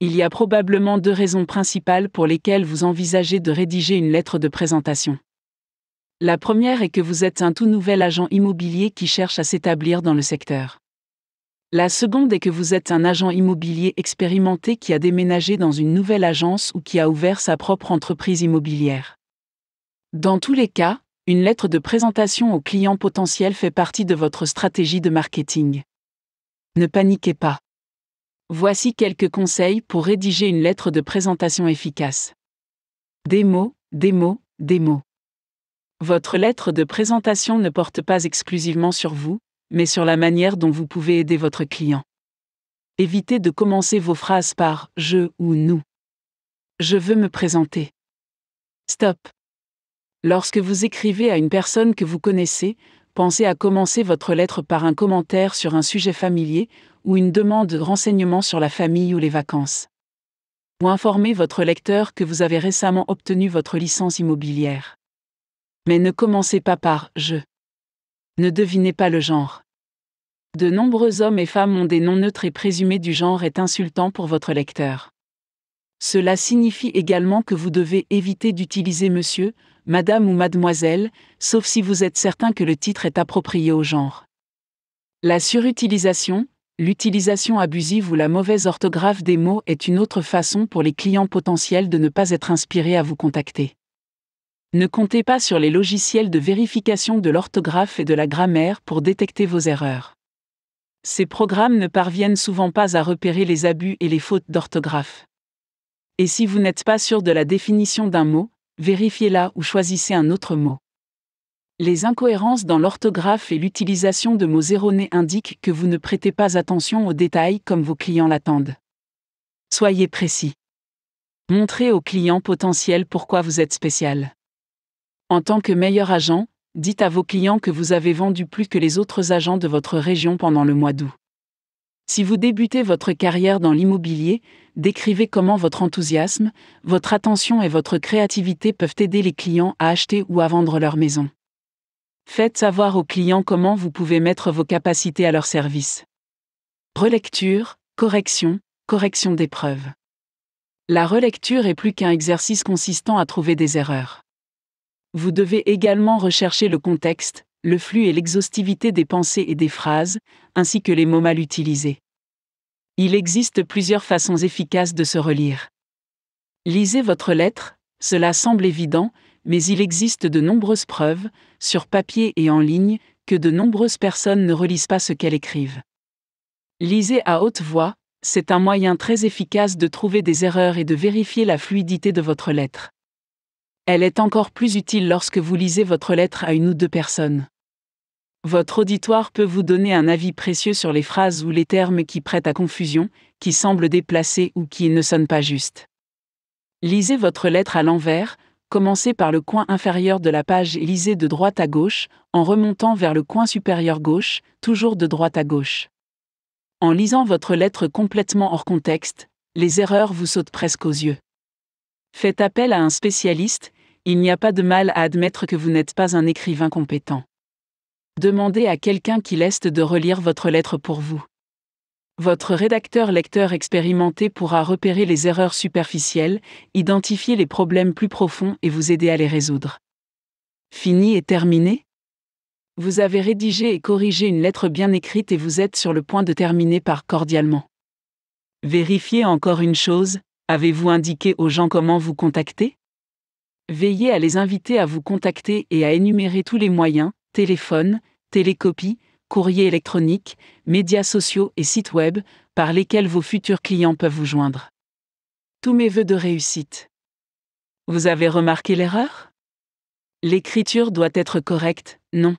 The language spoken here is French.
Il y a probablement deux raisons principales pour lesquelles vous envisagez de rédiger une lettre de présentation. La première est que vous êtes un tout nouvel agent immobilier qui cherche à s'établir dans le secteur. La seconde est que vous êtes un agent immobilier expérimenté qui a déménagé dans une nouvelle agence ou qui a ouvert sa propre entreprise immobilière. Dans tous les cas, une lettre de présentation au clients potentiel fait partie de votre stratégie de marketing. Ne paniquez pas. Voici quelques conseils pour rédiger une lettre de présentation efficace. Des mots, des mots, des mots. Votre lettre de présentation ne porte pas exclusivement sur vous, mais sur la manière dont vous pouvez aider votre client. Évitez de commencer vos phrases par je ou nous. Je veux me présenter. Stop. Lorsque vous écrivez à une personne que vous connaissez, pensez à commencer votre lettre par un commentaire sur un sujet familier ou une demande de renseignement sur la famille ou les vacances. Ou informez votre lecteur que vous avez récemment obtenu votre licence immobilière. Mais ne commencez pas par je. Ne devinez pas le genre. De nombreux hommes et femmes ont des noms neutres et présumés du genre est insultant pour votre lecteur. Cela signifie également que vous devez éviter d'utiliser monsieur, Madame ou Mademoiselle, sauf si vous êtes certain que le titre est approprié au genre. La surutilisation, l'utilisation abusive ou la mauvaise orthographe des mots est une autre façon pour les clients potentiels de ne pas être inspirés à vous contacter. Ne comptez pas sur les logiciels de vérification de l'orthographe et de la grammaire pour détecter vos erreurs. Ces programmes ne parviennent souvent pas à repérer les abus et les fautes d'orthographe. Et si vous n'êtes pas sûr de la définition d'un mot, vérifiez-la ou choisissez un autre mot. Les incohérences dans l'orthographe et l'utilisation de mots erronés indiquent que vous ne prêtez pas attention aux détails comme vos clients l'attendent. Soyez précis. Montrez aux clients potentiels pourquoi vous êtes spécial. En tant que meilleur agent, dites à vos clients que vous avez vendu plus que les autres agents de votre région pendant le mois d'août. Si vous débutez votre carrière dans l'immobilier, décrivez comment votre enthousiasme, votre attention et votre créativité peuvent aider les clients à acheter ou à vendre leur maison. Faites savoir aux clients comment vous pouvez mettre vos capacités à leur service. Relecture, correction, correction d'épreuves. La relecture est plus qu'un exercice consistant à trouver des erreurs. Vous devez également rechercher le contexte, le flux et l'exhaustivité des pensées et des phrases, ainsi que les mots mal utilisés. Il existe plusieurs façons efficaces de se relire. Lisez votre lettre, cela semble évident, mais il existe de nombreuses preuves, sur papier et en ligne, que de nombreuses personnes ne relisent pas ce qu'elles écrivent. Lisez à haute voix, c'est un moyen très efficace de trouver des erreurs et de vérifier la fluidité de votre lettre. Elle est encore plus utile lorsque vous lisez votre lettre à une ou deux personnes. Votre auditoire peut vous donner un avis précieux sur les phrases ou les termes qui prêtent à confusion, qui semblent déplacés ou qui ne sonnent pas justes. Lisez votre lettre à l'envers, commencez par le coin inférieur de la page et lisez de droite à gauche, en remontant vers le coin supérieur gauche, toujours de droite à gauche. En lisant votre lettre complètement hors contexte, les erreurs vous sautent presque aux yeux. Faites appel à un spécialiste, il n'y a pas de mal à admettre que vous n'êtes pas un écrivain compétent demandez à quelqu'un qui l'est de relire votre lettre pour vous. Votre rédacteur lecteur expérimenté pourra repérer les erreurs superficielles, identifier les problèmes plus profonds et vous aider à les résoudre. Fini et terminé Vous avez rédigé et corrigé une lettre bien écrite et vous êtes sur le point de terminer par cordialement. Vérifiez encore une chose, avez-vous indiqué aux gens comment vous contacter Veillez à les inviter à vous contacter et à énumérer tous les moyens, téléphone, télécopie, courrier électronique, médias sociaux et sites web, par lesquels vos futurs clients peuvent vous joindre. Tous mes voeux de réussite. Vous avez remarqué l'erreur L'écriture doit être correcte, non